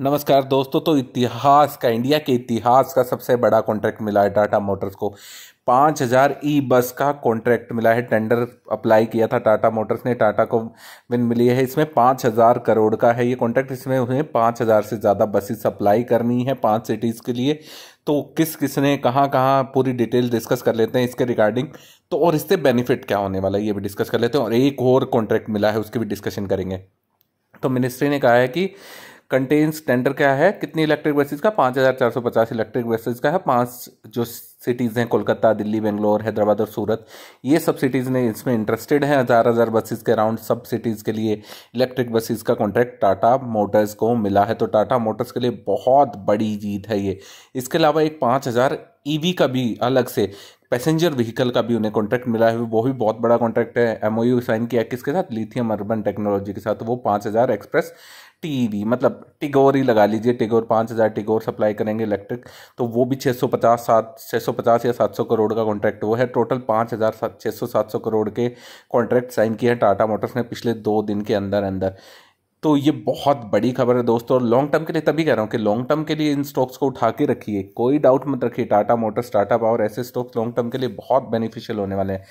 नमस्कार दोस्तों तो इतिहास का इंडिया के इतिहास का सबसे बड़ा कॉन्ट्रैक्ट मिला है टाटा मोटर्स को पाँच हज़ार ई बस का कॉन्ट्रैक्ट मिला है टेंडर अप्लाई किया था टाटा मोटर्स ने टाटा को विन मिली है इसमें पाँच हज़ार करोड़ का है ये कॉन्ट्रैक्ट इसमें उन्हें पाँच हज़ार से ज़्यादा बसेस सप्लाई करनी है पाँच सिटीज़ के लिए तो किस किसने कहाँ कहाँ पूरी डिटेल डिस्कस कर लेते हैं इसके रिगार्डिंग तो और इससे बेनिफिट क्या होने वाला है ये भी डिस्कस कर लेते हैं और एक और कॉन्ट्रैक्ट मिला है उसकी भी डिस्कशन करेंगे तो मिनिस्ट्री ने कहा है कि कंटेन्स टेंडर क्या है कितनी इलेक्ट्रिक बसेज का पाँच हज़ार चार सौ पचास इलेक्ट्रिक बसेज का है पांच जो सिटीज़ हैं कोलकाता दिल्ली बेंगलोर हैदराबाद और सूरत ये सब सिटीज़ ने इसमें इंटरेस्टेड हैं हज़ार हज़ार बसेज के अराउंड सब सिटीज़ के लिए इलेक्ट्रिक बसेज का कॉन्ट्रैक्ट टाटा मोटर्स को मिला है तो टाटा मोटर्स के लिए बहुत बड़ी जीत है ये इसके अलावा एक पाँच हज़ार ईवी e का भी अलग से पैसेंजर व्हीकल का भी उन्हें कॉन्ट्रैक्ट मिला है वो भी बहुत बड़ा कॉन्ट्रैक्ट है एम साइन किया किसके साथ लिथियम अर्बन टेक्नोलॉजी के साथ वो पाँच हज़ार एक्सप्रेस टीवी e मतलब टिगोर ही लगा लीजिए टिगोर पाँच हज़ार टिगोर सप्लाई करेंगे इलेक्ट्रिक तो वो भी छः सौ पचास सात छः सौ पचास या सात सौ करोड़ का कॉन्ट्रैक्ट वो है टोटल पाँच हज़ार सात छः सौ सात सौ करोड़ के कॉन्ट्रैक्ट साइन किए हैं टाटा मोटर्स ने पिछले दो दिन के अंदर अंदर तो ये बहुत बड़ी खबर है दोस्तों और लॉन्ग टर्म के लिए तभी कह रहा हूँ कि लॉन्ग टर्म के लिए इन स्टॉक्स को उठा के रखिए कोई डाउट मत रखिए टाटा मोटर्स टाटा पावर ऐसे स्टॉक्स लॉन्ग टर्म के लिए बहुत बेनिफिशियल होने वाले हैं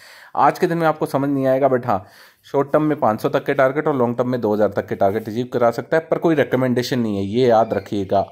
आज के दिन में आपको समझ नहीं आएगा बट हाँ शॉर्ट टर्म में 500 तक के टारगेट और लॉन्ग टर्म में 2000 तक के टारगेट अचीव करा सकता है पर कोई रिकमेंडेशन नहीं है ये याद रखिएगा